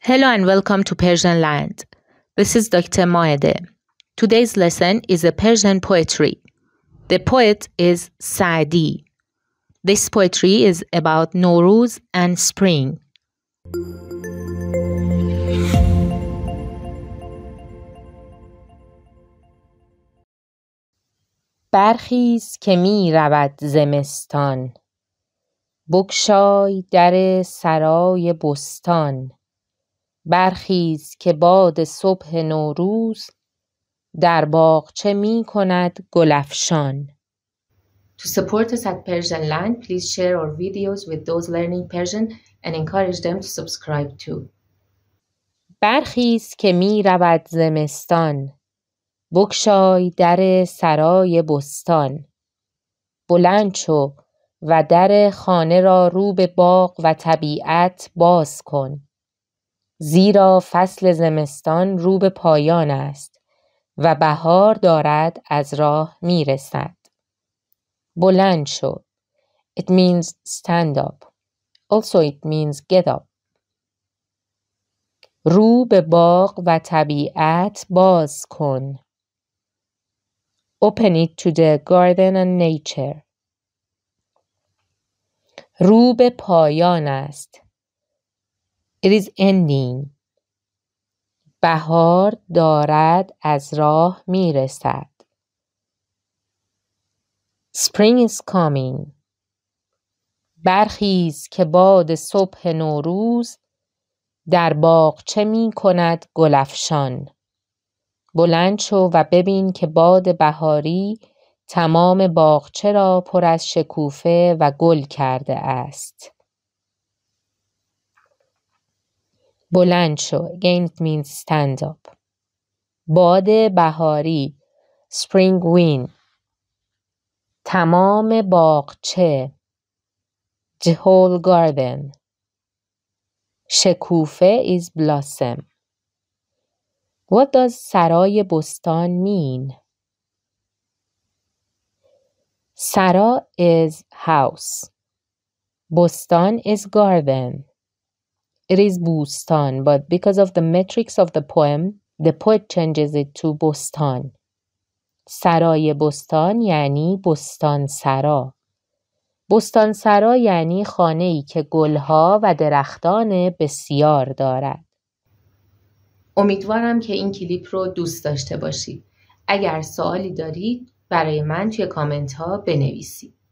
Hello and welcome to Persian Land. This is Dr. Moede. Today's lesson is a Persian poetry. The poet is Saadi. This poetry is about Nowruz and spring. برخیز که می رود زمستان بگشای در سرای بستان برخیز که باد صبح نوروز در باغچه می کند گلفشان To support us at Persian Land, please share our videos with those learning Persian and encourage them to subscribe too. برخیز که می رود زمستان بکشای در سرای بستان بلند شو و در خانه را رو به باغ و طبیعت باز کن زیرا فصل زمستان رو به پایان است و بهار دارد از راه میرسد بلند شو It means stand up Also it means get up رو به باغ و طبیعت باز کن Open it to the garden and nature رو به پایان است It is ending. بهار دارد از راه میرسد. Spring is برخیز که باد صبح نوروز در چه می کند گلفشان. بلند شو و ببین که باد بهاری تمام باغچه را پر از شکوفه و گل کرده است. بلند شو. Again means stand up. باد بهاری spring wind تمام باغچه the whole garden شکوفه is blossom What does سرای بستان mean? سرا is house. بستان is garden. It is Bustan, but because of the metrics of the poem, the poet changes it to سرای بستان یعنی بستان سرا. بستان سرا یعنی خانه ای که گلها و درختان بسیار دارد. امیدوارم که این کلیپ رو دوست داشته باشید. اگر سوالی دارید برای من توی کامنت ها بنویسید.